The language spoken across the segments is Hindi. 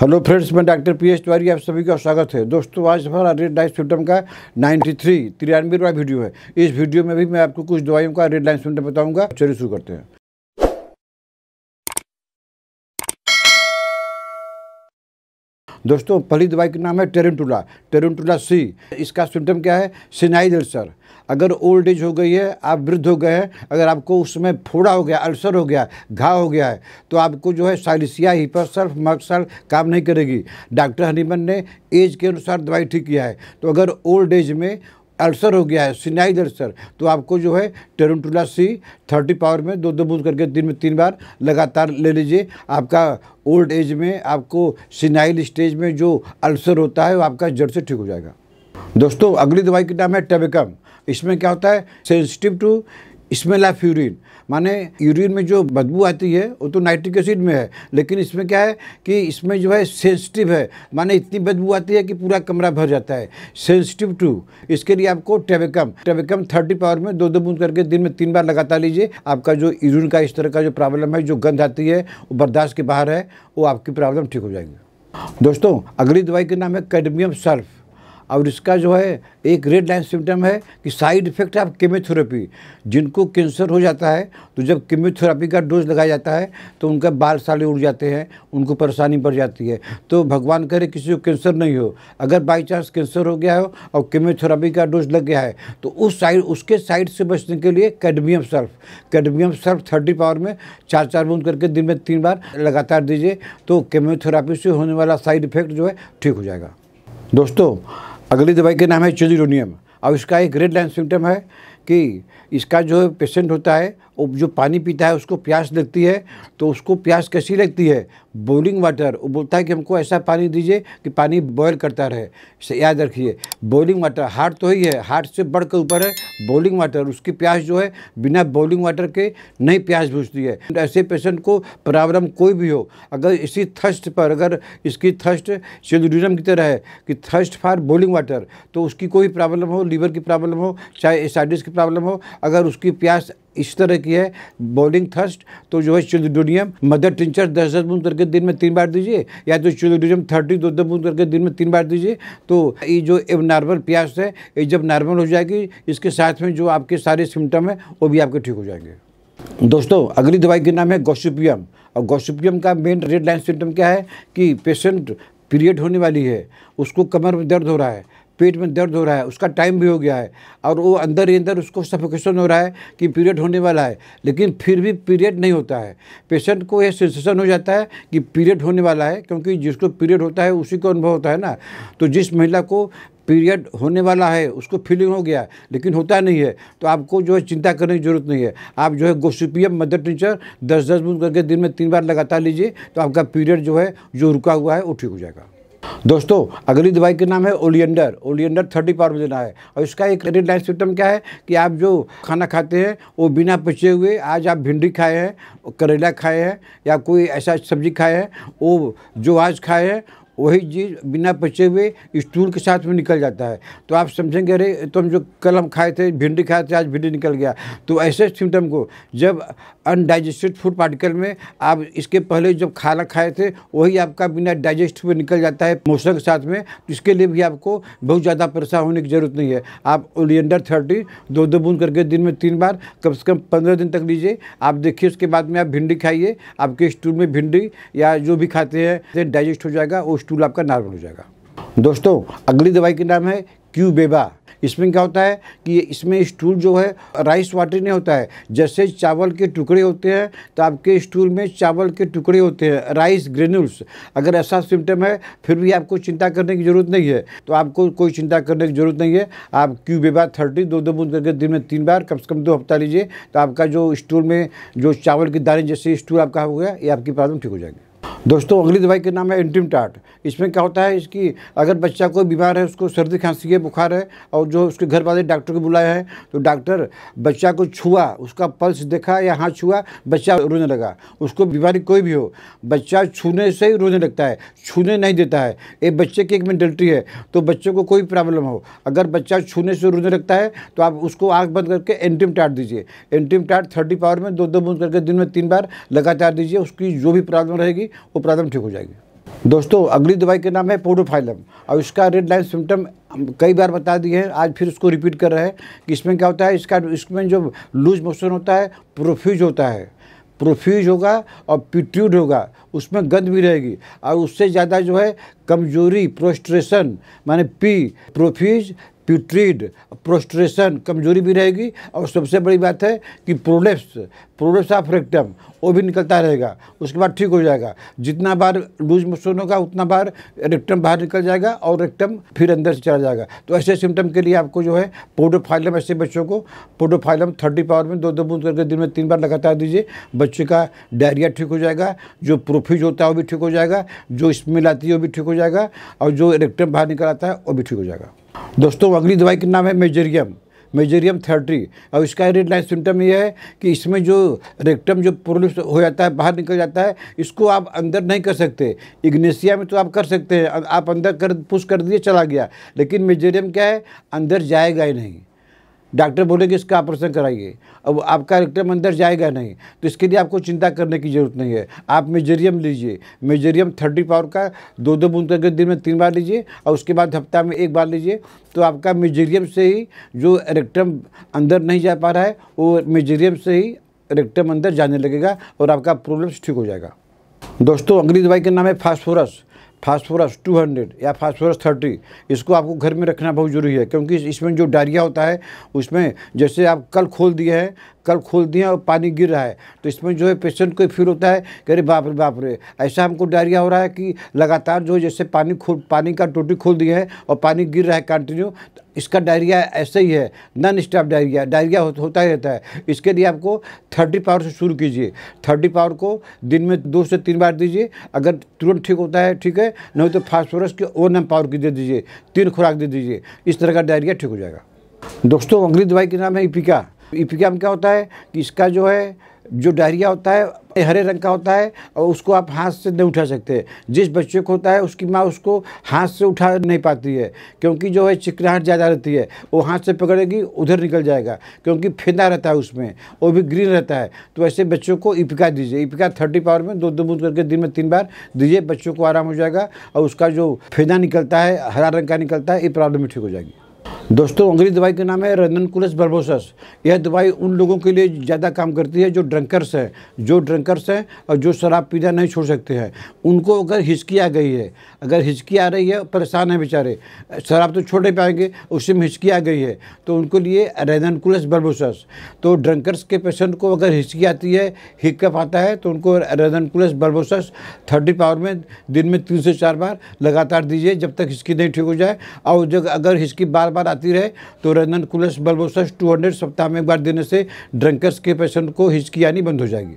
हेलो फ्रेंड्स मैं डॉक्टर पी एस तिवारी आप सभी का स्वागत है दोस्तों आज हमारा रेड लाइन सिम्टम का 93 थ्री तिरानवे रुपये वीडियो है इस वीडियो में भी मैं आपको कुछ दवाइयों का रेड लाइन सिम्टम बताऊंगा चलिए शुरू करते हैं दोस्तों पहली दवाई का नाम है टेरेंटुला टेरेंटुला सी इसका सिम्टम क्या है सिनाइज अल्सर अगर ओल्ड एज हो गई है आप वृद्ध हो गए हैं अगर आपको उसमें फोड़ा हो गया अल्सर हो गया घा हो गया है तो आपको जो है साइलिसिया हिपरसल्फ मक्सल काम नहीं करेगी डॉक्टर हनीमन ने एज के अनुसार दवाई ठीक किया है तो अगर ओल्ड एज में अल्सर हो गया है सिनाइज अल्सर तो आपको जो है टेरेंटुला सी थर्टी पावर में दो दो बूंद करके दिन में तीन बार लगातार ले लीजिए आपका ओल्ड एज में आपको सिनाइल स्टेज में जो अल्सर होता है वो आपका जड़ से ठीक हो जाएगा दोस्तों अगली दवाई का नाम है टेबिकम इसमें क्या होता है sensitive to smell of urine माने यूरिन में जो बदबू आती है वो तो नाइट्रिक एसिड में है लेकिन इसमें क्या है कि इसमें जो है सेंसिटिव है माने इतनी बदबू आती है कि पूरा कमरा भर जाता है सेंसिटिव टू इसके लिए आपको टेबेकम टेबेकम थर्टी पावर में दो दो बूंद करके दिन में तीन बार लगातार लीजिए आपका जो यूरिन का इस तरह का जो प्रॉब्लम है जो गंध आती है वो बर्दाश्त के बाहर है वो आपकी प्रॉब्लम ठीक हो जाएगी दोस्तों अगली दवाई का नाम है कैडमियम सल्फ और इसका जो है एक रेड लाइन सिम्टम है कि साइड इफेक्ट ऑफ केमोथेरेपी जिनको कैंसर हो जाता है तो जब केमोथेरेपी का डोज लगाया जाता है तो उनका बाल साले उड़ जाते हैं उनको परेशानी बढ़ जाती है तो भगवान करे किसी को कैंसर नहीं हो अगर बाई चांस कैंसर हो गया हो और केमोथेरेपी का डोज लग गया है तो उस साइड उसके साइड से बचने के लिए cadmium surf cadmium surf thirty power में चार चार बूंद करके दिन में तीन बार लगातार दीजिए तो केमोथेरापी से होने वाला साइड इफेक्ट जो है ठीक हो जाएगा दोस्तों अगली दवाई के नाम है चेजुरोनियम और इसका एक रेड लाइन सिम्टम है कि इसका जो पेशेंट होता है वो जो पानी पीता है उसको प्यास लगती है तो उसको प्यास कैसी लगती है बॉइलिंग वाटर वो बोलता है कि हमको ऐसा पानी दीजिए कि पानी बॉयल करता रहे इसे याद रखिए बॉइलिंग वाटर हार्ट तो ही है हार्ट से बढ़ कर ऊपर है बॉइलिंग वाटर उसकी प्यास जो है बिना बॉइलिंग वाटर के नहीं प्यास बुझती है तो ऐसे पेशेंट को प्रॉब्लम कोई भी हो अगर इसी थर्स्ट पर अगर इसकी थर्स्ट सेलुरिज्म की तरह है कि थर्स्ट फॉर बॉइलिंग वाटर तो उसकी कोई प्रॉब्लम हो लीवर की प्रॉब्लम हो चाहे एसाइडिस की प्रॉब्लम हो अगर उसकी प्यास इस तरह की है बॉलिंग थर्स्ट तो जो है चिल्डोनियम मदर टिंचर दस दस बूंद करके दिन में तीन बार दीजिए या तो चिल्डोनियम थर्टी दो दस बूंद करके दिन में तीन बार दीजिए तो ये जो एब नॉर्मल प्यास है ये जब नॉर्मल हो जाएगी इसके साथ में जो आपके सारे सिम्टम हैं वो भी आपके ठीक हो जाएंगे दोस्तों अगली दवाई के नाम है गोसुपियम और गोसुपियम का मेन रेड लाइन सिम्टम क्या है कि पेशेंट पीरियड होने वाली है उसको कमर में दर्द हो रहा है पेट में दर्द हो रहा है उसका टाइम भी हो गया है और वो अंदर ही अंदर उसको सफोकेशन हो रहा है कि पीरियड होने वाला है लेकिन फिर भी पीरियड नहीं होता है पेशेंट को यह सेंसेशन हो जाता है कि पीरियड होने वाला है क्योंकि जिसको पीरियड होता है उसी को अनुभव होता है ना तो जिस महिला को पीरियड होने वाला है उसको फीलिंग हो गया लेकिन होता नहीं है तो आपको जो है चिंता करने की जरूरत नहीं है आप जो है गोसिपियम मदर टीचर दस दस बूंद करके दिन में तीन बार लगातार लीजिए तो आपका पीरियड जो है जो रुका हुआ है वो ठीक हो जाएगा दोस्तों अगली दवाई का नाम है ओलियंडर ओलियंडर थर्टी पावर में देना है और इसका एक रेड लाइन क्या है कि आप जो खाना खाते हैं वो बिना पचे हुए आज आप भिंडी खाए हैं करेला खाए हैं या कोई ऐसा सब्जी खाए हैं वो जो आज खाए हैं वही चीज़ बिना पचे हुए स्टूल के साथ में निकल जाता है तो आप समझेंगे अरे तो हम जो कल हम खाए थे भिंडी खाए थे आज भिंडी निकल गया तो ऐसे सिम्टम को जब अनडाइजेस्टेड फूड पार्टिकल में आप इसके पहले जब खाना खाए थे वही आपका बिना डाइजेस्ट हुए निकल जाता है मौसम के साथ में तो इसके लिए भी आपको बहुत ज़्यादा परेशान होने की ज़रूरत नहीं है आप ओलियंडर थर्टी दो दो बूंद करके दिन में तीन बार कम से कम पंद्रह दिन तक लीजिए आप देखिए उसके बाद में आप भिंडी खाइए आपके स्टूल में भिंडी या जो भी खाते हैं डाइजेस्ट हो जाएगा उस स्टूल आपका नॉर्मल हो जाएगा दोस्तों अगली दवाई के नाम है क्यू बेबा इसमें क्या होता है कि इसमें स्टूल जो है राइस वाटर नहीं होता है जैसे चावल के टुकड़े होते हैं तो आपके स्टूल में चावल के टुकड़े होते हैं राइस ग्रेनुल्स अगर ऐसा सिम्टम है फिर भी आपको चिंता करने की ज़रूरत नहीं है तो आपको कोई चिंता करने की ज़रूरत नहीं है आप क्यू बेबा थर्टी दो दो बूंद करके दिन में तीन बार कम से कम दो हफ्ता लीजिए तो आपका जो स्टूल में जो चावल के दाने जैसे स्टूल आपका हो गया ये आपकी प्रॉब्लम ठीक हो जाएगी दोस्तों अगली दवाई के नाम है एंटीम टाट इसमें क्या होता है इसकी अगर बच्चा कोई बीमार है उसको सर्दी खांसी है बुखार है और जो उसके घर वाले डॉक्टर को बुलाया है तो डॉक्टर बच्चा को छुआ उसका पल्स देखा या हाथ छुआ बच्चा रोने लगा उसको बीमारी कोई भी हो बच्चा छूने से ही रोने लगता है छूने नहीं देता है ये बच्चे की एक मेंटलिटी है तो बच्चे को कोई प्रॉब्लम हो अगर बच्चा छूने से रोने लगता है तो आप उसको आँख बंद करके एंटीम टाट दीजिए एंटीम टाट थर्टी पावर में दो दो बूंद करके दिन में तीन बार लगातार दीजिए उसकी जो भी प्रॉब्लम रहेगी वो ठीक हो जाएगी दोस्तों अगली दवाई के नाम है पोडोफाइलम और इसका रेड लाइन सिम्टम कई बार बता दिए हैं आज फिर उसको रिपीट कर रहे हैं कि इसमें क्या होता है इसका इसमें जो लूज मोशन होता है प्रोफ्यूज होता है प्रोफ्यूज होगा और पिट्यूड होगा उसमें गंद भी रहेगी और उससे ज़्यादा जो है कमजोरी प्रोस्ट्रेशन माने पी प्रोफ्यूज प्यूट्रीड प्रोस्ट्रेशन कमजोरी भी रहेगी और सबसे बड़ी बात है कि प्रोलेप्स प्रोलेप्स ऑफ रेक्टम वो भी निकलता रहेगा उसके बाद ठीक हो जाएगा जितना बार लूज मोशन होगा उतना बार रेक्टम बाहर निकल जाएगा और रेक्टम फिर अंदर से चला जाएगा तो ऐसे सिम्टम के लिए आपको जो है पोडोफाइलम ऐसे बच्चों को पोडोफाइलम थर्टी पावर में दो दो बूंद करके दिन में तीन बार लगातार दीजिए बच्चे का डायरिया ठीक हो जाएगा जो प्रोफ्यूज होता है वो भी ठीक हो जाएगा जो स्मेल आती है वो भी ठीक हो जाएगा और जो रेक्टम बाहर निकल आता है वो भी ठीक हो जाएगा दोस्तों अगली दवाई का नाम है मेजेरियम मेजेरियम थर्टी और इसका रेड लाइन सिम्टम ये है कि इसमें जो रेक्टम जो प्रोलिप्स हो जाता है बाहर निकल जाता है इसको आप अंदर नहीं कर सकते इग्नेशिया में तो आप कर सकते हैं आप अंदर कर पुश कर दिए चला गया लेकिन मेजेरियम क्या है अंदर जाएगा ही नहीं डॉक्टर बोले कि इसका ऑपरेशन कराइए अब आपका रेक्टम अंदर जाएगा नहीं तो इसके लिए आपको चिंता करने की ज़रूरत नहीं है आप मेजेरियम लीजिए मेजेरियम थर्टी पावर का दो दो बूंद करके दिन में तीन बार लीजिए और उसके बाद हफ्ता में एक बार लीजिए तो आपका मेजेरियम से ही जो रेक्टम अंदर नहीं जा पा रहा है वो मेजेरियम से ही रेक्टम अंदर जाने लगेगा और आपका प्रॉब्लम ठीक हो जाएगा दोस्तों अंग्रेजी दवाई का नाम है फास्फोरस फास्फोरस 200 या फास्फोरस 30 इसको आपको घर में रखना बहुत ज़रूरी है क्योंकि इसमें जो डायरिया होता है उसमें जैसे आप कल खोल दिए हैं कल खोल दिया और पानी गिर रहा है तो इसमें जो है पेशेंट को फील होता है कि अरे बाप रे बाप रे ऐसा हमको डायरिया हो रहा है कि लगातार जो जैसे पानी खोल पानी का टोटी खोल दिया है और पानी गिर रहा है कंटिन्यू तो इसका डायरिया ऐसे ही है नॉन स्टॉप डायरिया डायरिया हो, होता ही रहता है इसके लिए आपको थर्टी पावर से शुरू कीजिए थर्टी पावर को दिन में दो से तीन बार दीजिए अगर तुरंत ठीक होता है ठीक है नहीं तो फास्फोरस के ओन एम पावर की दे दीजिए तीन खुराक दे दीजिए इस तरह का डायरिया ठीक हो जाएगा दोस्तों अंग्रेज दवाई के नाम है इपिका e इपिकम क्या होता है कि इसका जो है जो डायरिया होता है हरे रंग का होता है और उसको आप हाथ से नहीं उठा सकते जिस बच्चे को होता है उसकी माँ उसको हाथ से उठा नहीं पाती है क्योंकि जो है चिकनाहट ज़्यादा रहती है वो हाथ से पकड़ेगी उधर निकल जाएगा क्योंकि फेंदा रहता है उसमें वो भी ग्रीन रहता है तो ऐसे बच्चों को इपिका दीजिए इपिका थर्टी पावर में दो दो बूंद करके दिन में तीन बार दीजिए बच्चों को आराम हो जाएगा और उसका जो फेंदा निकलता है हरा रंग का निकलता है ये प्रॉब्लम ठीक हो जाएगी दोस्तों अंग्रेज दवाई का नाम है कुलस बर्बोसस यह दवाई उन लोगों के लिए ज़्यादा काम करती है जो ड्रंकर्स हैं जो ड्रंकर्स हैं और जो शराब पीना नहीं छोड़ सकते हैं उनको अगर हिचकी आ गई है अगर हिचकी आ रही है परेशान है बेचारे शराब तो छोड़ नहीं पाएंगे उसी में हिचकी आ गई है तो उनके लिए कुलस बर्बोसस तो ड्रंकर्स के पेशेंट को अगर हिचकी आती है हिकअप आता है तो उनको कुलस बर्बोसस थर्टी पावर में दिन में तीन से चार बार लगातार दीजिए जब तक हिचकी नहीं ठीक हो जाए और जब अगर हिचकी बार बार खातिर रहे तो रननकुलस बल्बोसस 200 सप्ताह में एक बार देने से ड्रंकर्स के पेशेंट को हिचकी बंद हो जाएगी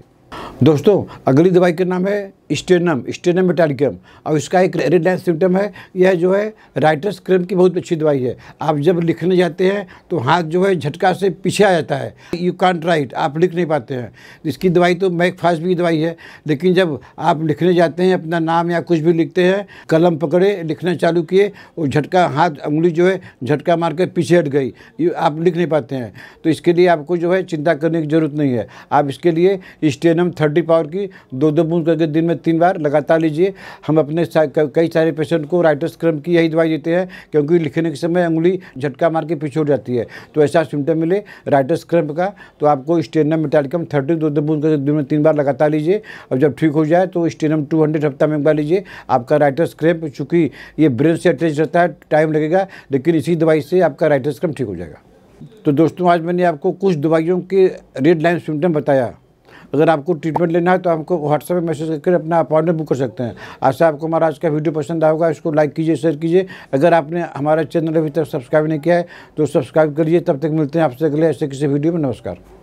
दोस्तों अगली दवाई का नाम है स्टेनम स्टेनम मेटालिकम और इसका एक रेडलाइन सिम्टम है यह जो है राइटर्स क्रम की बहुत अच्छी दवाई है आप जब लिखने जाते हैं तो हाथ जो है झटका से पीछे आ जाता है यू कॉन्ट राइट आप लिख नहीं पाते हैं इसकी दवाई तो मैक फास्ट भी दवाई है लेकिन जब आप लिखने जाते हैं अपना नाम या कुछ भी लिखते हैं कलम पकड़े लिखना चालू किए और झटका हाथ उंगली जो है झटका मार कर पीछे हट गई आप लिख नहीं पाते हैं तो इसके लिए आपको जो है चिंता करने की जरूरत नहीं है आप इसके लिए स्टेनम थर्टी पावर की दो दो बूंद करके दिन में तीन बार लगातार लीजिए हम अपने सा, कई सारे पेशेंट को राइटर्स क्रम की यही दवाई देते हैं क्योंकि लिखने के समय उंगली झटका मार के पिछड़ जाती है तो ऐसा सिम्टम मिले राइटर्स क्रम का तो आपको स्टेनम मेटालिकम थर्टी दो कर दिन में तीन बार लगातार लीजिए और जब ठीक हो जाए तो स्टेनम टू हंड्रेड हफ्ता में एक बार लीजिए आपका राइटर्स क्रम चूँकि ये ब्रेन से अटैच रहता है टाइम लगेगा लेकिन इसी दवाई से आपका राइटर्स क्रम ठीक हो जाएगा तो दोस्तों आज मैंने आपको कुछ दवाइयों के रेड लाइन सिम्टम बताया अगर आपको ट्रीटमेंट लेना है तो हमको व्हाट्सएप में मैसेज करके अपना अपॉइंटमेंट बुक कर सकते हैं आशा आपको हमारा आज का वीडियो पसंद आएगा इसको लाइक कीजिए शेयर कीजिए अगर आपने हमारा चैनल अभी तक सब्सक्राइब नहीं किया है तो सब्सक्राइब करिए तब तक मिलते हैं आपसे अगले ऐसे किसी वीडियो में नमस्कार